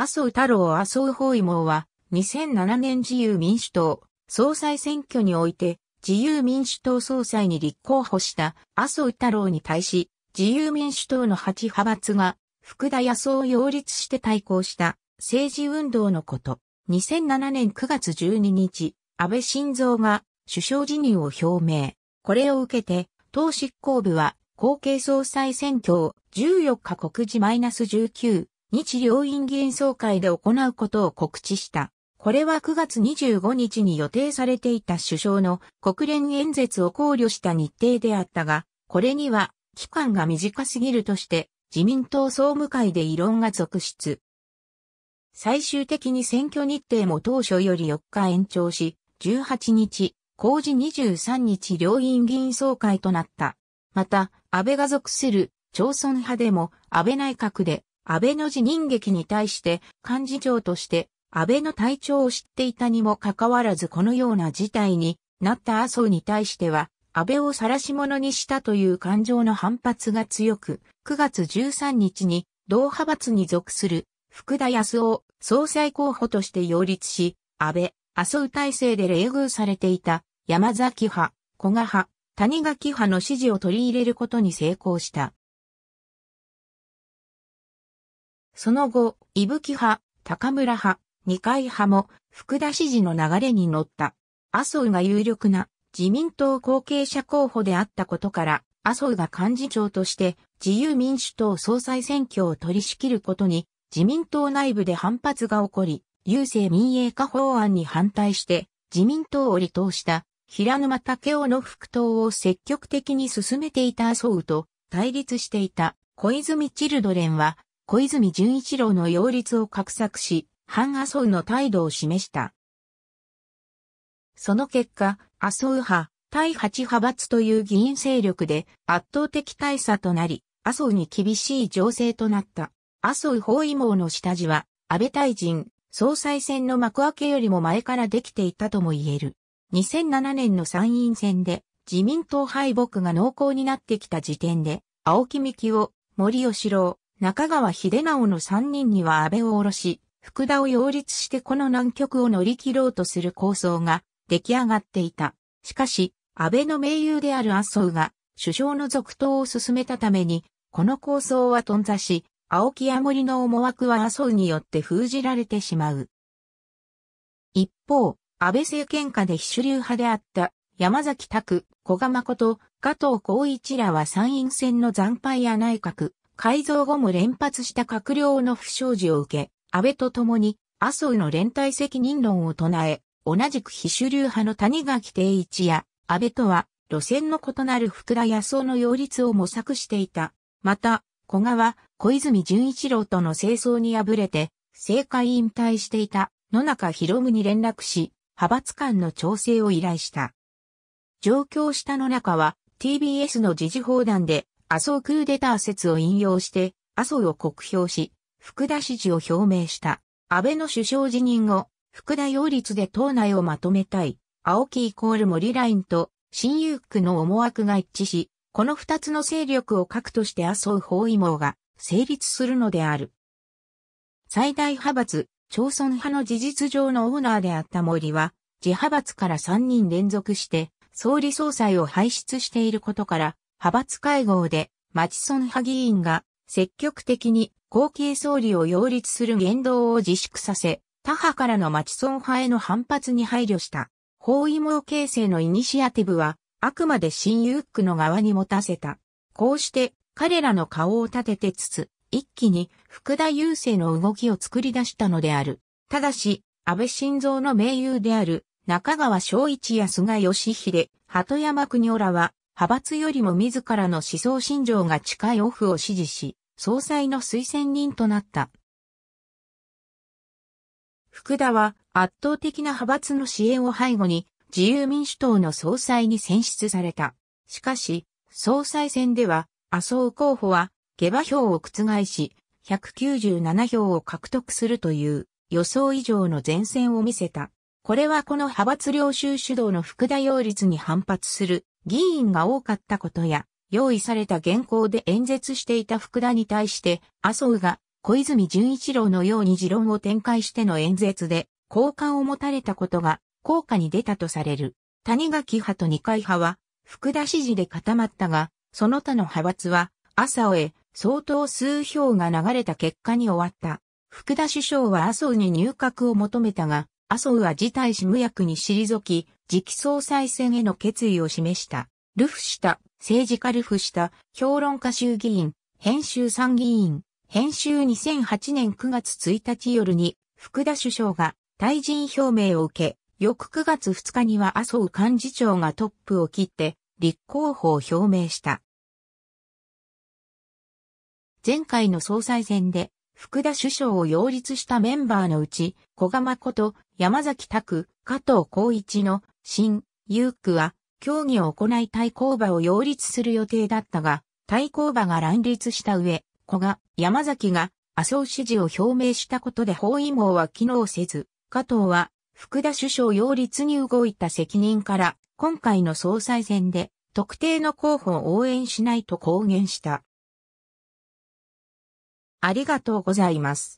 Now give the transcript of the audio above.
麻生太郎麻生包囲網は、2007年自由民主党総裁選挙において、自由民主党総裁に立候補した麻生太郎に対し、自由民主党の8派閥が、福田野草を擁立して対抗した政治運動のこと。2007年9月12日、安倍晋三が首相辞任を表明。これを受けて、党執行部は、後継総裁選挙を14日告示マイナス -19 日両院議員総会で行うことを告知した。これは9月25日に予定されていた首相の国連演説を考慮した日程であったが、これには期間が短すぎるとして自民党総務会で異論が続出。最終的に選挙日程も当初より4日延長し、18日、公示23日両院議員総会となった。また、安倍が属する町村派でも安倍内閣で安倍の辞任劇に対して幹事長として安倍の体調を知っていたにもかかわらずこのような事態になった麻生に対しては安倍を晒し者にしたという感情の反発が強く、9月13日に同派閥に属する福田康夫総裁候補として擁立し、安倍、麻生体制で冷遇されていた山崎派、古賀派、谷垣派の支持を取り入れることに成功した。その後、伊吹派、高村派、二階派も福田支持の流れに乗った。麻生が有力な自民党後継者候補であったことから、麻生が幹事長として自由民主党総裁選挙を取り仕切ることに自民党内部で反発が起こり、郵政民営化法案に反対して自民党を離党した平沼武雄の復党を積極的に進めていた麻生と対立していた小泉チルドレンは小泉純一郎の擁立を画策し、反麻生の態度を示した。その結果、麻生派、対8派閥という議員勢力で圧倒的大差となり、麻生に厳しい情勢となった。麻生包囲網の下地は、安倍大臣、総裁選の幕開けよりも前からできていたとも言える。2007年の参院選で、自民党敗北が濃厚になってきた時点で、青木幹を、森喜朗、中川秀直の三人には安倍を下ろし、福田を擁立してこの難局を乗り切ろうとする構想が出来上がっていた。しかし、安倍の盟友である麻生が首相の続投を進めたために、この構想は頓挫し、青木や森の思惑は麻生によって封じられてしまう。一方、安倍政権下で非主流派であった山崎拓、小賀誠、加藤光一らは参院選の惨敗や内閣、改造後も連発した閣僚の不祥事を受け、安倍と共に麻生の連帯責任論を唱え、同じく非主流派の谷垣定一や安倍とは路線の異なる福田康夫の擁立を模索していた。また、小川、小泉純一郎との清掃に敗れて、政界引退していた野中博文に連絡し、派閥間の調整を依頼した。上京した野中は TBS の時事砲弾で麻生クーデター説を引用して、麻生を国評し、福田支持を表明した。安倍の首相辞任後、福田擁立で党内をまとめたい、青木イコール森ラインと、新遊区の思惑が一致し、この二つの勢力を核として麻生包囲網が成立するのである。最大派閥、町村派の事実上のオーナーであった森は、自派閥から三人連続して、総理総裁を輩出していることから、派閥会合で、マチソン派議員が積極的に後継総理を擁立する言動を自粛させ、他派からのマチソン派への反発に配慮した。包囲網形成のイニシアティブは、あくまで新ユ区クの側に持たせた。こうして、彼らの顔を立ててつつ、一気に福田優勢の動きを作り出したのである。ただし、安倍晋三の盟友である中川昭一や菅義偉、鳩山国オらは派閥よりも自らの思想信条が近いオフを支持し、総裁の推薦人となった。福田は圧倒的な派閥の支援を背後に自由民主党の総裁に選出された。しかし、総裁選では麻生候補は下馬票を覆し、197票を獲得するという予想以上の前線を見せた。これはこの派閥領収主導の副田擁立に反発する議員が多かったことや、用意された原稿で演説していた福田に対して、麻生が小泉純一郎のように持論を展開しての演説で、好感を持たれたことが、効果に出たとされる。谷垣派と二階派は、福田支持で固まったが、その他の派閥は、麻生へ相当数票が流れた結果に終わった。福田首相は麻生に入閣を求めたが、麻生は辞退し無役に退き、次期総裁選への決意を示した。ルフした、政治家ルフした、評論家衆議院、編集参議院、編集2008年9月1日夜に、福田首相が退陣表明を受け、翌9月2日には麻生幹事長がトップを切って、立候補を表明した。前回の総裁選で、福田首相を擁立したメンバーのうち、小賀誠、山崎拓、加藤光一の新、ユークは、競技を行い対抗馬を擁立する予定だったが、対抗馬が乱立した上、古賀、山崎が、麻生支持を表明したことで包囲網は機能せず、加藤は、福田首相擁立に動いた責任から、今回の総裁選で、特定の候補を応援しないと公言した。ありがとうございます。